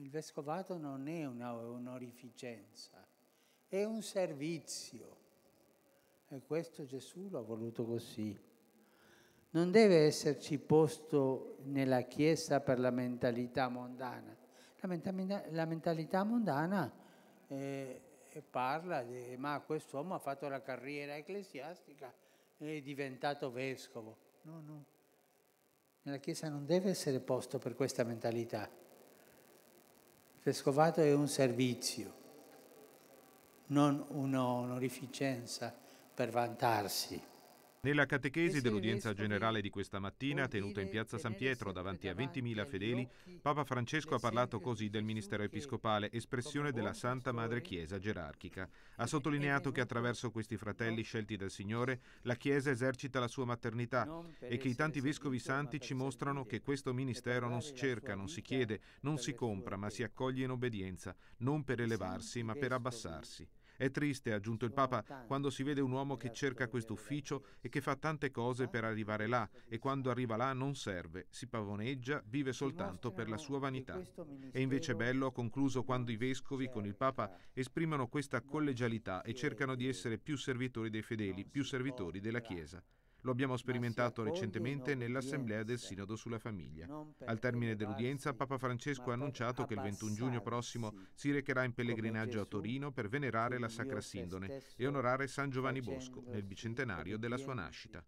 il vescovato non è un'onorificenza, è un servizio. E questo Gesù l'ha voluto così. Non deve esserci posto nella Chiesa per la mentalità mondana. La, mentalità, la mentalità mondana eh, eh, parla di ma quest'uomo ha fatto la carriera ecclesiastica e è diventato vescovo. No, no. Nella Chiesa non deve essere posto per questa mentalità. Il vescovato è un servizio, non un'onorificenza per vantarsi. Nella catechesi dell'udienza generale di questa mattina, tenuta in piazza San Pietro davanti a 20.000 fedeli, Papa Francesco ha parlato così del ministero episcopale, espressione della Santa Madre Chiesa gerarchica. Ha sottolineato che attraverso questi fratelli scelti dal Signore, la Chiesa esercita la sua maternità e che i tanti vescovi santi ci mostrano che questo ministero non si cerca, non si chiede, non si compra, ma si accoglie in obbedienza, non per elevarsi, ma per abbassarsi. È triste, ha aggiunto il Papa, quando si vede un uomo che cerca questo ufficio e che fa tante cose per arrivare là e quando arriva là non serve, si pavoneggia, vive soltanto per la sua vanità. E invece bello, ha concluso, quando i vescovi con il Papa esprimono questa collegialità e cercano di essere più servitori dei fedeli, più servitori della Chiesa. Lo abbiamo sperimentato recentemente nell'assemblea del Sinodo sulla famiglia. Al termine dell'udienza, Papa Francesco ha annunciato che il 21 giugno prossimo si recherà in pellegrinaggio a Torino per venerare la Sacra Sindone e onorare San Giovanni Bosco nel bicentenario della sua nascita.